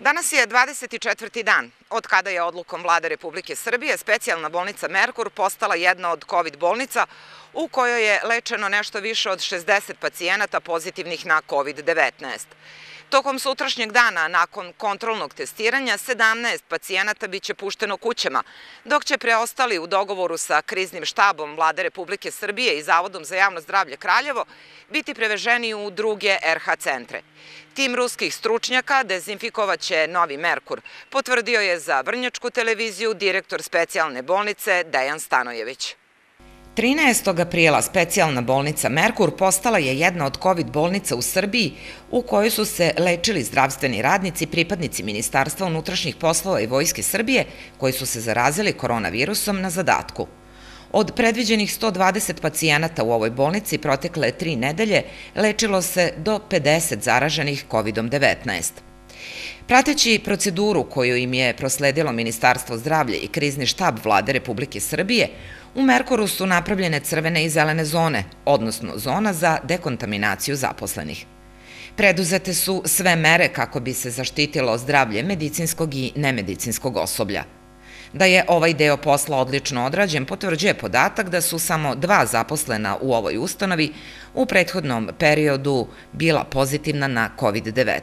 Danas je 24. dan od kada je odlukom vlade Republike Srbije specijalna bolnica Merkur postala jedna od COVID bolnica u kojoj je lečeno nešto više od 60 pacijenata pozitivnih na COVID-19. Tokom sutrašnjeg dana, nakon kontrolnog testiranja, 17 pacijenata biće pušteno kućama, dok će preostali u dogovoru sa kriznim štabom Vlade Republike Srbije i Zavodom za javno zdravlje Kraljevo biti preveženi u druge RH centre. Tim ruskih stručnjaka dezinfikovaće novi Merkur, potvrdio je za Vrnjačku televiziju direktor specijalne bolnice Dejan Stanojević. 13. aprila specijalna bolnica Merkur postala je jedna od COVID bolnica u Srbiji u kojoj su se lečili zdravstveni radnici, pripadnici Ministarstva unutrašnjih poslova i Vojske Srbije koji su se zarazili koronavirusom na zadatku. Od predviđenih 120 pacijenata u ovoj bolnici protekle tri nedelje lečilo se do 50 zaraženih COVID-19. Prateći proceduru koju im je prosledilo Ministarstvo zdravlja i krizni štab vlade Republike Srbije, U Merkoru su napravljene crvene i zelene zone, odnosno zona za dekontaminaciju zaposlenih. Preduzete su sve mere kako bi se zaštitilo zdravlje medicinskog i nemedicinskog osoblja. Da je ovaj deo posla odlično odrađen, potvrđuje podatak da su samo dva zaposlena u ovoj ustanovi u prethodnom periodu bila pozitivna na COVID-19.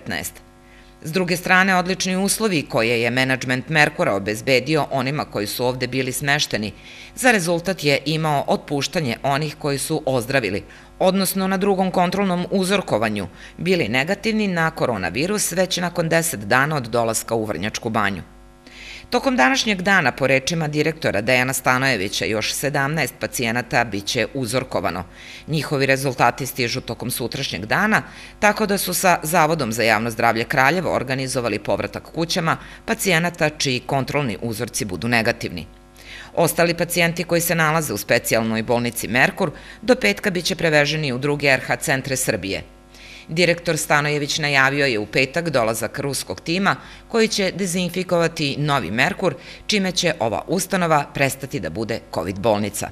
S druge strane, odlični uslovi koje je menadžment Merkura obezbedio onima koji su ovde bili smešteni, za rezultat je imao otpuštanje onih koji su ozdravili, odnosno na drugom kontrolnom uzorkovanju, bili negativni na koronavirus već nakon 10 dana od dolaska u Vrnjačku banju. Tokom današnjeg dana, po rečima direktora Dejana Stanojevića, još 17 pacijenata biće uzorkovano. Njihovi rezultati stižu tokom sutrašnjeg dana, tako da su sa Zavodom za javno zdravlje Kraljeva organizovali povratak kućama pacijenata čiji kontrolni uzorci budu negativni. Ostali pacijenti koji se nalaze u specijalnoj bolnici Merkur do petka biće preveženi u druge RH centre Srbije – Direktor Stanojević najavio je u petak dolazak ruskog tima koji će dezinfikovati novi Merkur, čime će ova ustanova prestati da bude COVID bolnica.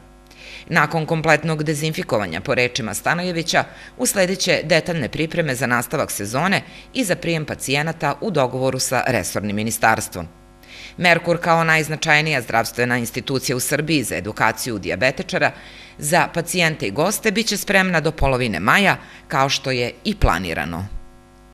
Nakon kompletnog dezinfikovanja, po rečima Stanojevića, usledeće detaljne pripreme za nastavak sezone i za prijem pacijenata u dogovoru sa resornim ministarstvom. Merkur kao najznačajnija zdravstvena institucija u Srbiji za edukaciju diabetečara, za pacijente i goste biće spremna do polovine maja, kao što je i planirano.